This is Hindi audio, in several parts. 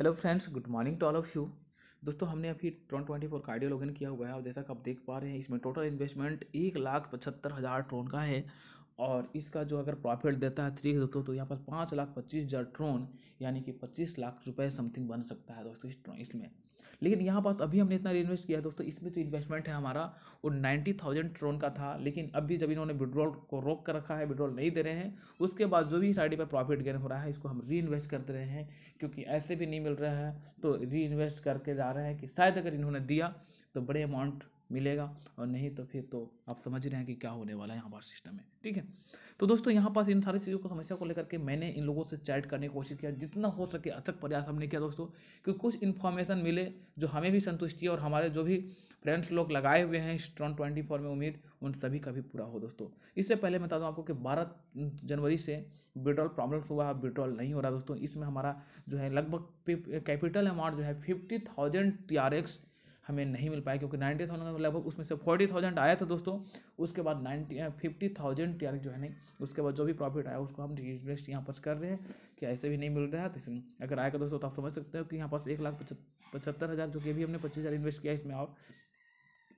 hello friends good morning to all of you दोस्तों हमने अभी Tron twenty four cardio login किया हुआ है और जैसा कि आप देख पा रहे हैं इसमें टोटल इन्वेस्टमेंट एक लाख पचहत्तर हज़ार ट्रोन का है और इसका जो अगर प्रॉफिट देता है थ्री दोस्तों तो यहाँ पर पाँच लाख पच्चीस हज़ार ट्रोन यानी कि पच्चीस लाख रुपए समथिंग बन सकता है दोस्तों इस ट्रोन इसमें लेकिन यहाँ पास अभी हमने इतना इन्वेस्ट किया है दोस्तों इसमें जो इन्वेस्टमेंट है हमारा वो नाइन्टी थाउजेंड ट्रोन का था लेकिन अभी जब इन्होंने विड्रॉल को रोक कर रखा है विड्रॉल नहीं दे रहे हैं उसके बाद जो भी साइड पर प्रॉफिट गेन हो रहा है इसको हम री इन्वेस्ट करते रहे हैं क्योंकि ऐसे भी नहीं मिल रहा है तो री इन्वेस्ट करके जा रहे हैं कि शायद अगर इन्होंने दिया तो बड़े अमाउंट मिलेगा और नहीं तो फिर तो आप समझ रहे हैं कि क्या होने वाला है यहाँ पर सिस्टम में ठीक है तो दोस्तों यहाँ पास इन सारी चीज़ों को समस्या को लेकर के मैंने इन लोगों से चैट करने की कोशिश किया जितना हो सके अथक प्रयास हमने किया दोस्तों कि कुछ इन्फॉर्मेशन मिले जो हमें भी संतुष्टि और हमारे जो भी फ्रेंड्स लोग लगाए हुए हैं स्ट्रॉन ट्वेंटी फोर में उम्मीद उन सभी का भी पूरा हो दोस्तों इससे पहले बता दूँ आपको कि बारह जनवरी से विड्रॉल प्रॉब्लम्स हुआ है विड्रॉल नहीं हो रहा दोस्तों इसमें हमारा जो है लगभग कैपिटल अमाउंट जो है fifty thousand T R X हमें नहीं मिल पाया क्योंकि नाइन्टी थाउजेंड लगभग उसमें से फोर्टी थाउजेंड आया था दोस्तों उसके बाद नाइन्टी फिफ्टी थाउजेंड टी जो है नहीं उसके बाद जो भी प्रॉफिट आया उसको हम इन्वेस्ट यहाँ पास कर रहे हैं कि ऐसे भी नहीं मिल रहा है तो अगर आएगा दोस्तों तो आप समझ सकते हो कि यहाँ पास एक लाख पचहत्तर हज़ार जो कि अभी हमने पच्चीस हज़ार इन्वेस्ट किया इसमें और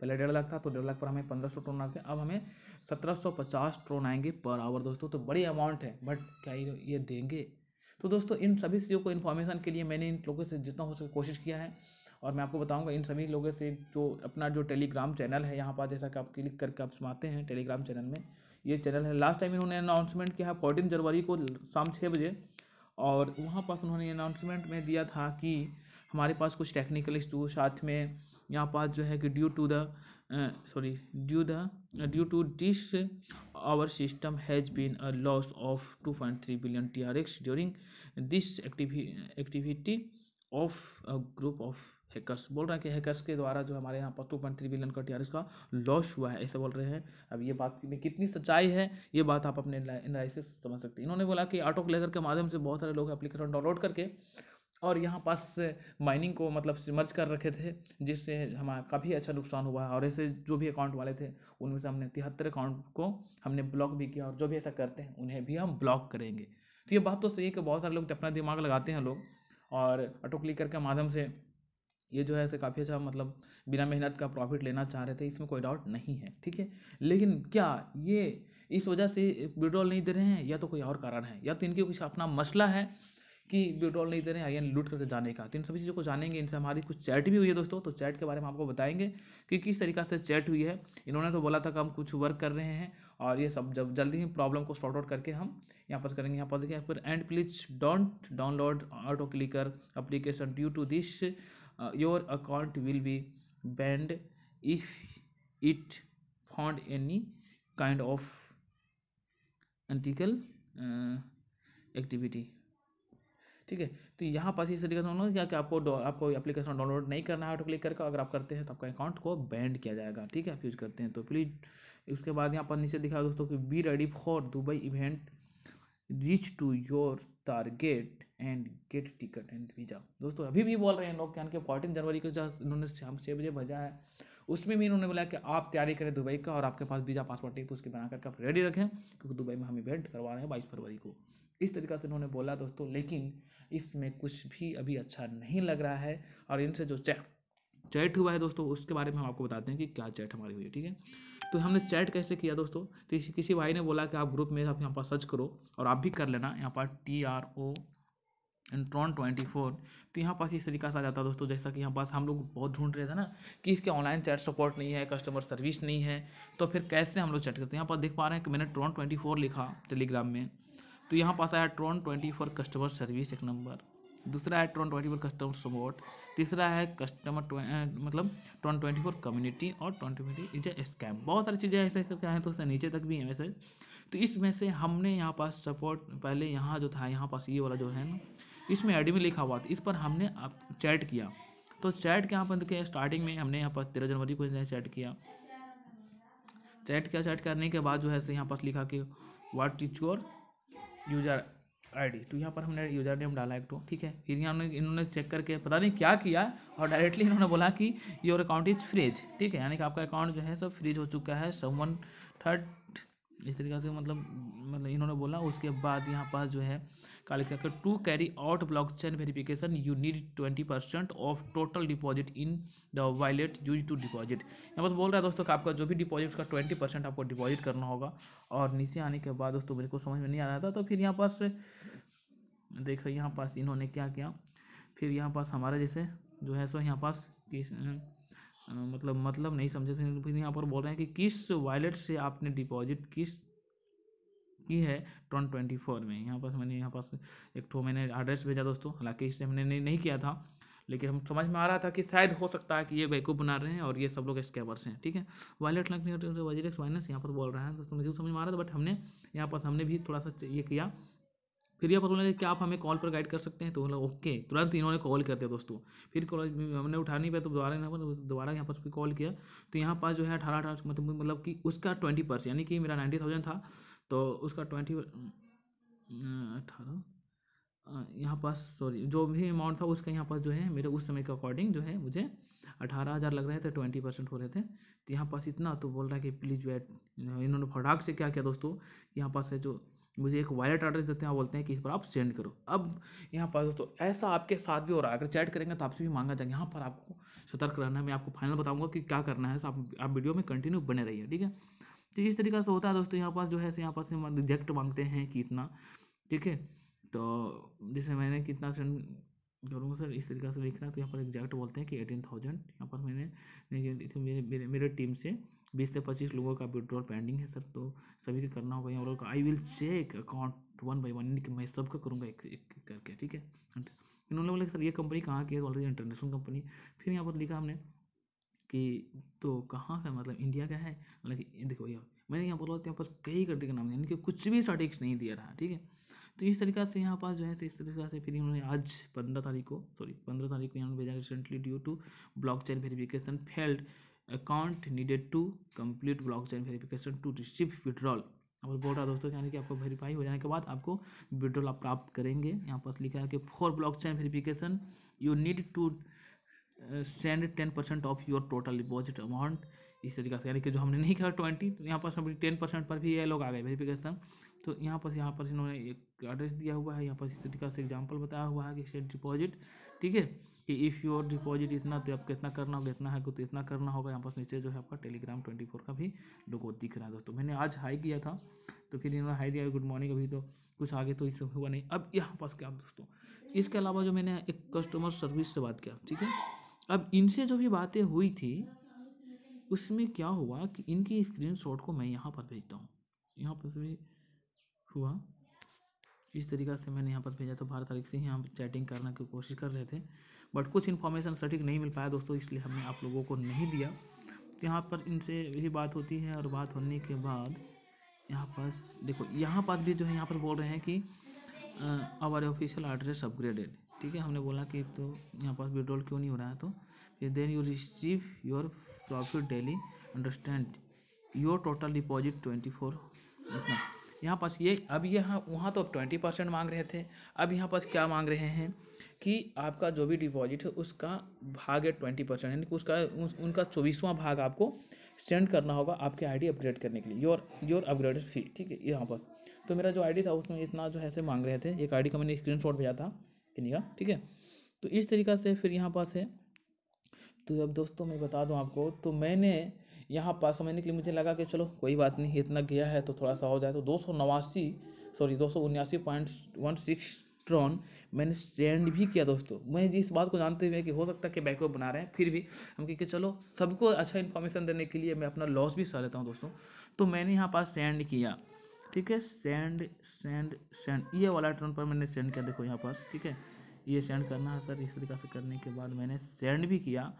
पहले डेढ़ लाख था तो डेढ़ लाख पर हमें पंद्रह सौ ट्रोन आते अब हमें सत्रह सौ पचास ट्रोन आएंगे पर आवर दोस्तों तो बड़ी अमाउंट है बट क्या ये देंगे तो दोस्तों इन सभी चीज़ों को इन्फॉर्मेशन के लिए मैंने इन लोगों से जितना हो सके कोशिश किया है और मैं आपको बताऊंगा इन सभी लोगों से जो अपना जो टेलीग्राम चैनल है यहाँ पर जैसा कि आप क्लिक करके आप सुनाते हैं टेलीग्राम चैनल में ये चैनल है लास्ट टाइम इन्होंने अनाउंसमेंट किया है फोर्टीन जनवरी को शाम छः बजे और वहाँ पास उन्होंने अनाउंसमेंट में दिया था कि हमारे पास कुछ टेक्निकल इशू साथ में यहाँ पास जो है कि due to the sorry due the due to this our system has been a loss of two point three billion T R X during this activity of group of hackers बोल रहा है कि हैकर्स के द्वारा जो हमारे यहाँ पर टू पॉइंट थ्री बिलियन का टी का लॉस हुआ है ऐसे बोल रहे हैं अब ये बात में कितनी सच्चाई है ये बात आप अपने एनालिसिस समझ सकते हैं इन्होंने बोला कि ऑटो क्लेगर के माध्यम से बहुत सारे लोग एप्लीकेशन डाउनलोड करके और यहाँ पास माइनिंग को मतलब मर्ज कर रखे थे जिससे हमारा काफ़ी अच्छा नुकसान हुआ और ऐसे जो भी अकाउंट वाले थे उनमें से हमने तिहत्तर अकाउंट को हमने ब्लॉक भी किया और जो भी ऐसा करते हैं उन्हें भी हम ब्लॉक करेंगे तो ये बात तो सही है कि बहुत सारे लोग अपना दिमाग लगाते हैं लोग और ऑटो क्लिकर के माध्यम से ये जो है ऐसे काफ़ी अच्छा मतलब बिना मेहनत का प्रॉफिट लेना चाह रहे थे इसमें कोई डाउट नहीं है ठीक है लेकिन क्या ये इस वजह से विड्रॉल नहीं दे रहे हैं या तो कोई और कारण है या तो इनके कुछ अपना मसला है कि विड्रॉल नहीं दे रहे हैं आईएन लूट करके जाने का तो इन सभी चीज़ों को जानेंगे इनसे हमारी कुछ चैट भी हुई है दोस्तों तो चैट के बारे में आपको बताएंगे कि किस तरीका से चैट हुई है इन्होंने तो बोला था कि हम कुछ वर्क कर रहे हैं और ये सब जब जल्दी ही प्रॉब्लम को सॉर्ट आउट करके हम यहाँ पर करेंगे यहाँ पर देखिए फिर and please don't download auto clicker application due to this your account will be banned if it found any kind of unethical activity ठीक है तो यहाँ पास इस तरीके से उन्होंने क्या कि आपको आपको एप्लीकेशन डाउनलोड नहीं करना है ऑटो क्लिक करके अगर आप करते हैं तो आपका अकाउंट को बैंड किया जाएगा ठीक है आप यूज़ करते हैं तो प्लीज़ उसके बाद यहाँ पर नीचे दिखा दोस्तों कि be ready for Dubai event reach to your target and get ticket and visa दोस्तों अभी भी बोल रहे हैं लोग क्या कि फोर्टीन जनवरी को जहाँ उन्होंने शाम छः बजे भेजा है उसमें भी इन्होंने बोला कि आप तैयारी करें दुबई का और आपके पास वीज़ा पासपोर्ट तो उसके बना करके आप रेडी रखें क्योंकि दुबई में हम इवेंट करवा रहे हैं बाईस फरवरी को इस तरीका से उन्होंने बोला दोस्तों लेकिन इसमें कुछ भी अभी अच्छा नहीं लग रहा है और इनसे जो चैट चैट हुआ है दोस्तों उसके बारे में हम आपको बताते हैं कि क्या चैट हमारी हुई है ठीक है तो हमने चैट कैसे किया दोस्तों तो इसी किसी भाई ने बोला कि आप ग्रुप में आप यहाँ पर सर्च करो और आप भी कर लेना यहाँ पर T R O N Tron twenty four तो यहाँ पास इस तरीका से आ जाता है दोस्तों जैसा कि यहाँ पास हम लोग बहुत ढूंढ रहे थे ना कि इसके ऑनलाइन चैट सपोर्ट नहीं है कस्टमर सर्विस नहीं है तो फिर कैसे हम लोग चैट करते हैं यहाँ पर देख पा रहे हैं कि मैंने ट्रॉन ट्वेंटी फोर लिखा टेलीग्राम में तो यहाँ पास आया Tron twenty four customer service एक नंबर दूसरा है Tron twenty four customer support तीसरा है कस्टमर मतलब ट्रॉन ट्वेंटी फोर कम्युनिटी और Tron twenty is a scam बहुत सारी चीज़ें ऐसे करके आए तो उससे नीचे तक भी है मैसेज तो इसमें से हमने यहाँ पास सपोर्ट पहले यहाँ जो था यहाँ पास ये वाला जो है ना इसमें एडमिन लिखा हुआ था इस पर हमने आप चैट किया तो चैट के यहाँ पर देखिए स्टार्टिंग में हमने यहाँ पास तेरह जनवरी को चैट किया चैट किया चैट करने के बाद जो है यहाँ पास लिखा कि what is your user ID तो यहाँ पर हमने यूज़र नेम डाला एक तो ठीक है फिर यहाँ इन्होंने चेक करके पता नहीं क्या किया और डायरेक्टली इन्होंने बोला कि योर अकाउंट इज फ्रीज ठीक है यानी कि आपका अकाउंट जो है सब फ्रीज हो चुका है वन थर्ड इस तरीके से मतलब मतलब इन्होंने बोला उसके बाद यहाँ पर जो है क्या लिखा कि to carry out blockchain verification you need twenty percent of total deposit in the wallet use to deposit यहाँ पर बोल रहा है दोस्तों का आपका जो भी डिपॉजिट का ट्वेंटी परसेंट आपको डिपॉजिट करना होगा और नीचे आने के बाद दोस्तों मेरे को समझ में नहीं आ रहा था तो फिर यहाँ पास देखो यहाँ पास इन्होंने क्या किया फिर यहाँ पास हमारे जैसे जो है सो यहाँ पास किस मतलब मतलब नहीं समझे फिर यहाँ पर बोल रहे हैं कि किस वॉलेट से आपने डिपॉजिट किस की है ट्रॉन ट्वेंटी फोर में यहाँ पर मैंने यहाँ पास एक ठो मैंने एड्रेस भेजा दोस्तों हालांकि इससे हमने नहीं, नहीं किया था लेकिन हम समझ में आ रहा था कि शायद हो सकता है कि ये बेकूफ बना रहे हैं और ये सब लोग स्कैबर्स हैं ठीक है वॉलेट लगने वजीरेक्स माइनस यहाँ पर बोल रहा है दोस्तों मुझे समझ में आ रहा था बट हमने यहाँ पास हमने भी थोड़ा सा ये किया फिर यह पता लगा कि आप हमें कॉल पर गाइड कर सकते हैं तो बोला मतलब, ओके तुरंत इन्होंने कॉल कर दिया दोस्तों फिर कॉल हमने उठा नहीं पाया तो दोबारा यहाँ पर मतलब दोबारा यहाँ पर कॉल किया तो यहाँ पास जो है अठारह अठारह मतलब मतलब कि उसका ट्वेंटी परसेंट यानी कि मेरा नाइन्टी थाउजेंड था तो उसका ट्वेंटी अं, अठारह अं, यहाँ पास सॉरी जो भी अमाउंट था उसका यहाँ पास जो है मेरे उस समय के अकॉर्डिंग जो है मुझे अठारह हज़ार लग रहे थे ट्वेंटी परसेंट हो रहे थे तो यहाँ पास इतना तो बोल रहा है कि प्लीज़ वेट इन्होंने फटाक से क्या किया दोस्तों यहाँ पास है जो मुझे एक वॉलेट एड्रेस देते हैं बोलते हैं कि इस पर आप सेंड करो अब यहाँ पर दोस्तों ऐसा आपके साथ भी हो रहा है अगर चैट करेंगे तो आपसे भी मांगा जाएगा यहाँ पर आपको सतर्क रहना है मैं आपको फाइनल बताऊँगा कि क्या करना है आप आप वीडियो में कंटिन्यू बने रहिए ठीक है तो इस तरीके से होता है दोस्तों यहाँ पास जो है यहाँ पास रिजेक्ट मांगते हैं कि इतना ठीक है तो जैसे मैंने कितना सेंड जो सर इस तरीके से लिख रहा है तो यहाँ पर एग्जैक्ट बोलते हैं कि एटीन थाउजेंड यहाँ पर मैंने मेरे मेरे टीम से बीस से पच्चीस लोगों का विड्रॉल पेंडिंग है सर तो सभी को करना होगा यहाँ का I will check account one by one यानी कि मैं सबका करूँगा एक एक करके ठीक है इन्होंने बोला सर ये कंपनी कहाँ की है ऑलरेडी इंटरनेशनल कंपनी फिर यहाँ पर लिखा हमने कि तो कहाँ का मतलब इंडिया का है मतलब देखो यहाँ मैंने यहाँ बोला यहाँ पर कई कंट्री का नाम यानी कि कुछ भी स्टार्टिक्स नहीं दिया रहा ठीक है तो इस तरीका से यहाँ पास जो है तो इस तरीका से फिर इन्होंने आज पंद्रह तारीख को सॉरी पंद्रह तारीख को इन्होंने भेजा recently due to blockchain verification failed account needed to complete blockchain verification to receive withdrawal और बोल रहा दोस्तों यानी कि आपको वेरीफाई हो जाने के बाद आपको विड्रॉल आप प्राप्त करेंगे यहाँ पास लिखा है कि for blockchain verification you need to send ten percent of your total deposit amount इस तरीके से यानी कि जो हमने नहीं कहा ट्वेंटी तो यहाँ पास हम टेन परसेंट पर भी ये लोग आ गए वेरीफिकेशन तो यहाँ पर यहाँ पर इन्होंने एक एड्रेस दिया हुआ है यहाँ पर इस तरीका से एग्जाम्पल बताया हुआ है कि सेट डिपॉजिट ठीक है कि इफ़ योर डिपॉजिट इतना तो आपको इतना करना होगा इतना है तो इतना करना होगा यहाँ पर नीचे जो है आपका टेलीग्राम ट्वेंटी फोर का भी लोगो दिख रहा है दोस्तों मैंने आज हाई किया था तो फिर इन्होंने हाई दिया गुड मॉर्निंग अभी तो कुछ आगे तो इससे हुआ नहीं अब यहाँ पास क्या दोस्तों इसके अलावा जो मैंने एक कस्टमर सर्विस से बात किया ठीक है अब इनसे जो भी बातें हुई थी उसमें क्या हुआ कि इनकी स्क्रीनशॉट को मैं यहाँ पर भेजता हूँ यहाँ पर हुआ इस तरीका से मैंने यहाँ पर भेजा तो बारह तारीख से ही हम चैटिंग करने की कोशिश कर रहे थे बट कुछ इन्फॉर्मेशन सटीक नहीं मिल पाया दोस्तों इसलिए हमने आप लोगों को नहीं दिया तो यहाँ पर इनसे यही बात होती है और बात होने के बाद यहाँ पर देखो यहाँ पर भी जो है यहाँ पर बोल रहे हैं कि आवर ऑफिशियल एड्रेस अपग्रेडेड ठीक है हमने बोला कि तो यहाँ पर विड्रॉल क्यों नहीं हो रहा है तो then you receive your profit daily understand your total deposit twenty four इतना यहाँ पास ये अब यहाँ वहाँ तो आप ट्वेंटी परसेंट मांग रहे थे अब यहाँ पास क्या मांग रहे हैं कि आपका जो भी डिपॉजिट है उसका भाग है ट्वेंटी परसेंट यानी कि उसका उस, उनका चौबीसवां भाग आपको सेंड करना होगा आपके आईडी अपग्रेड करने के लिए योर योर अपग्रेडेड फी ठीक है यहाँ पास तो मेरा जो आईडी था उसमें इतना जो है से मांग रहे थे एक आईडी का मैंने स्क्रीन भेजा था किन्हीं का ठीक है तो इस तरीका से फिर यहाँ पास है तो अब दोस्तों मैं बता दूँ आपको तो मैंने यहाँ पास समझने के लिए मुझे लगा कि चलो कोई बात नहीं इतना गया है तो थोड़ा सा हो जाए तो दो सॉरी दो ट्रॉन मैंने सेंड भी किया दोस्तों मैं जिस बात को जानते हुए कि हो सकता है कि बैकअप बना रहे हैं फिर भी हम कह चलो सबको अच्छा इन्फॉर्मेशन देने के लिए मैं अपना लॉस भी सह लेता हूँ दोस्तों तो मैंने यहाँ पास सेंड किया ठीक है सेंड सेंड सेंड ये वाला ट्रॉन पर मैंने सेंड किया देखो यहाँ पास ठीक है ये सेंड करना है सर इस तरीके से करने के बाद मैंने सेंड भी किया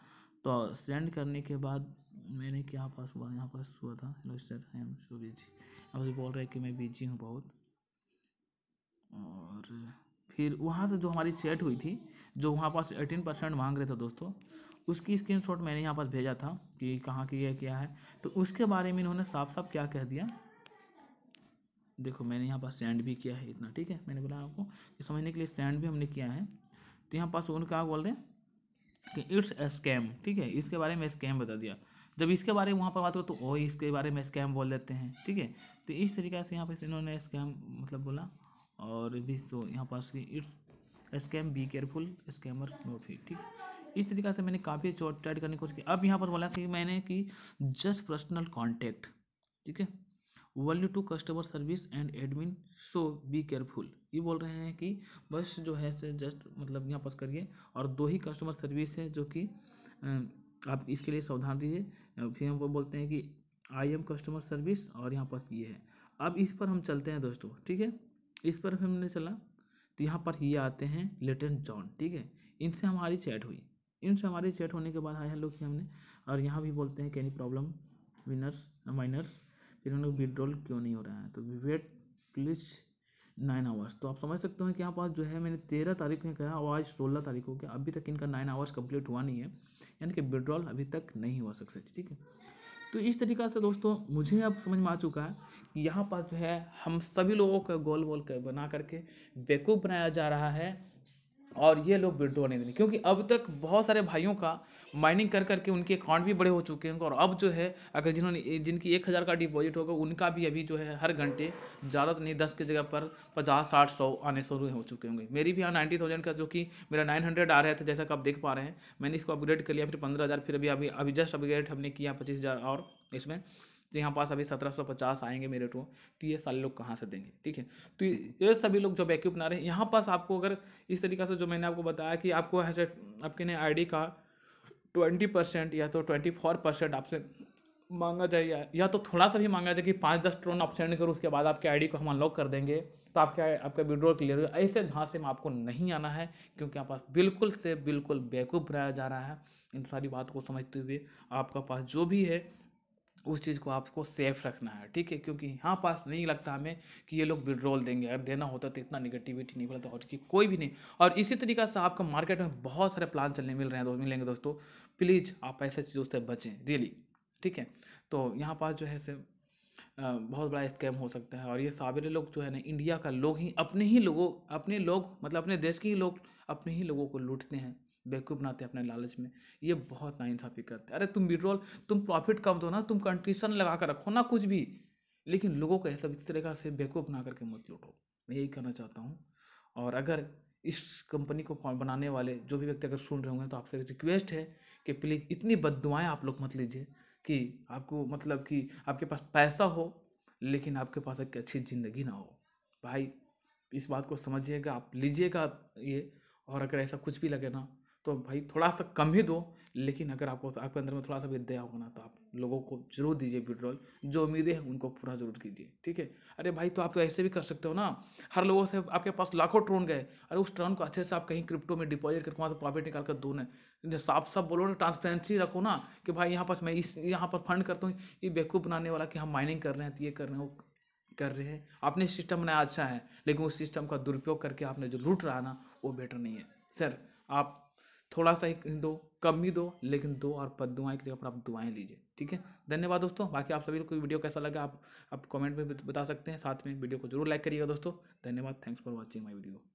तो सेंड करने के बाद मैंने क्या पास हुआ यहाँ पास हुआ था hello sir I am so busy अब बोल रहे कि मैं बिजी हूँ बहुत और फिर वहाँ से जो हमारी चैट हुई थी जो वहाँ पास एटीन परसेंट मांग रहे थे दोस्तों उसकी शॉट मैंने यहाँ पास भेजा था कि कहाँ की है क्या है तो उसके बारे में इन्होंने साफ साफ क्या कह दिया देखो मैंने यहाँ पास सेंड भी किया है इतना ठीक है मैंने बोला आपको समझने के लिए सेंड भी हमने किया है तो यहाँ पास उनका बोल रहे हैं इट्स स्कैम ठीक है इसके बारे में स्कैम बता दिया जब इसके बारे में वहाँ पर बात करो तो ओ इसके बारे में स्कैम बोल देते हैं ठीक है तो इस तरीके से यहाँ पर इन्होंने स्कैम मतलब बोला और भी तो यहाँ पास कि it's scam be careful scammer no fee ठीक इस तरीके से मैंने काफ़ी चोट टाइट करने की कोशिश की अब यहाँ पर बोला कि मैंने कि जस्ट पर्सनल कॉन्टैक्ट ठीक है value to customer service and admin so be careful ये बोल रहे हैं कि बस जो है से जस्ट मतलब यहाँ पास करिए और दो ही कस्टमर सर्विस है जो कि आप इसके लिए सावधान दीजिए फिर हम बोलते हैं कि आई एम कस्टमर सर्विस और यहाँ पास ये है अब इस पर हम चलते हैं दोस्तों ठीक है इस पर हमने चला तो यहाँ पर ये आते हैं लेटेंट जॉन ठीक है इनसे हमारी चैट हुई इनसे हमारी चैट होने के बाद आए हैं लोग हमने और यहाँ भी बोलते हैं कैनी प्रॉब्लम विनर्स माइनर्स फिर हम लोग विड्रॉल क्यों नहीं हो रहा है तो वेट प्लीज नाइन आवर्स तो आप समझ सकते हो कि यहाँ पास जो है मैंने तेरह तारीख में कहा और आज सोलह तारीख हो गया अभी तक इनका नाइन आवर्स कंप्लीट हुआ नहीं है यानी कि विड्रॉल अभी तक नहीं हुआ सक्सेस ठीक है तो इस तरीका से दोस्तों मुझे अब समझ में आ चुका है कि यहाँ पर जो है हम सभी लोगों का गोल वोल कर बना करके बेकूफ़ बनाया जा रहा है और ये लोग विड्रॉ नहीं देंगे क्योंकि अब तक बहुत सारे भाइयों का माइनिंग कर करके उनके अकाउंट भी बड़े हो चुके हैं और अब जो है अगर जिन्होंने जिनकी एक हज़ार का डिपॉजिट होगा उनका भी अभी जो है हर घंटे ज़्यादा तो नहीं दस की जगह पर पचास साठ सौ आने शुरू हो चुके होंगे मेरी भी यहाँ नाइन्टी थाउजेंड का जो कि मेरा नाइन हंड्रेड आ रहा था तो जैसा कि आप देख पा रहे हैं मैंने इसको अपग्रेड कर लिया फिर पंद्रह हज़ार फिर अभी अभी अभी जस्ट अपग्रेड हमने किया पच्चीस हज़ार और इसमें तो यहाँ पास अभी सत्रह सौ पचास आएंगे मेरे टू तो ये सारे लोग कहाँ से देंगे ठीक है तो ये सभी लोग जो बैकअप बना रहे हैं यहाँ पास आपको अगर इस तरीका से जो मैंने आपको बताया कि आपको आपके ने आई का ट्वेंटी परसेंट या तो ट्वेंटी फोर परसेंट आपसे मांगा जाए या, तो थोड़ा सा भी मांगा जाए कि पाँच दस ट्रोन आप सेंड करो उसके बाद आपके आईडी को हम अनलॉक कर देंगे तो आपके आपका विड्रॉल क्लियर हो ऐसे जहाँ से आपको नहीं आना है क्योंकि आपके पास बिल्कुल से बिल्कुल बेवकूफ़ बनाया जा रहा है इन सारी बात को समझते हुए आपका पास जो भी है उस चीज़ को आपको सेफ रखना है ठीक है क्योंकि यहाँ पास नहीं लगता हमें कि ये लोग विड्रॉल देंगे अगर देना होता तो इतना निगेटिविटी नहीं बोलता और कि कोई भी नहीं और इसी तरीका से आपका मार्केट में बहुत सारे प्लान चलने मिल रहे हैं दो मिलेंगे दोस्तों प्लीज़ आप ऐसे चीज़ों से बचें रियली ठीक है तो यहाँ पास जो है से बहुत बड़ा स्कैम हो सकता है और ये साबिर लोग जो है ना इंडिया का लोग ही अपने ही लोगों अपने लोग मतलब अपने देश के ही लोग अपने ही लोगों को लूटते हैं बेवकूफ़ बनाते हैं अपने लालच में ये बहुत नाइंसाफ़ी करते हैं अरे तुम विड्रॉल तुम प्रॉफिट कम दो ना तुम कंडीशन लगा कर रखो ना कुछ भी लेकिन लोगों को ऐसा इस तरीका से बेवकूफ़ बना करके मत लूटो मैं यही कहना चाहता हूँ और अगर इस कंपनी को बनाने वाले जो भी व्यक्ति अगर सुन रहे होंगे तो आपसे रिक्वेस्ट है कि प्लीज़ इतनी बददुआएँ आप लोग मत लीजिए कि आपको मतलब कि आपके पास पैसा हो लेकिन आपके पास एक अच्छी ज़िंदगी ना हो भाई इस बात को समझिएगा आप लीजिएगा ये और अगर ऐसा कुछ भी लगे ना तो भाई थोड़ा सा कम ही दो लेकिन अगर आपको आपके अंदर में थोड़ा सा भी दया होना तो आप लोगों को जरूर दीजिए विड्रॉल जो उम्मीदें हैं उनको पूरा जरूर कीजिए ठीक है अरे भाई तो आप तो ऐसे भी कर सकते हो ना हर लोगों से आपके पास लाखों ट्रोन गए अरे उस ट्रोन को अच्छे से आप कहीं क्रिप्टो में डिपॉजिट करके वहाँ से प्रॉफिट निकाल कर दो ना साफ साफ बोलो ना ट्रांसपेरेंसी रखो ना कि भाई यहाँ पास मैं इस यहाँ पर फंड करता हूँ ये बेवकूफ़ बनाने वाला कि हम माइनिंग कर रहे हैं तो ये कर रहे वो कर रहे हैं आपने सिस्टम बनाया अच्छा है लेकिन उस सिस्टम का दुरुपयोग करके आपने जो लूट रहा ना वो बेटर नहीं है सर आप थोड़ा सा एक दो कम ही दो लेकिन दो और पद दुआएँ की जगह पर आप दुआएं लीजिए ठीक है धन्यवाद दोस्तों बाकी आप सभी को वीडियो कैसा लगा आप आप कमेंट में बता सकते हैं साथ में वीडियो को जरूर लाइक करिएगा दोस्तों धन्यवाद thanks for watching my video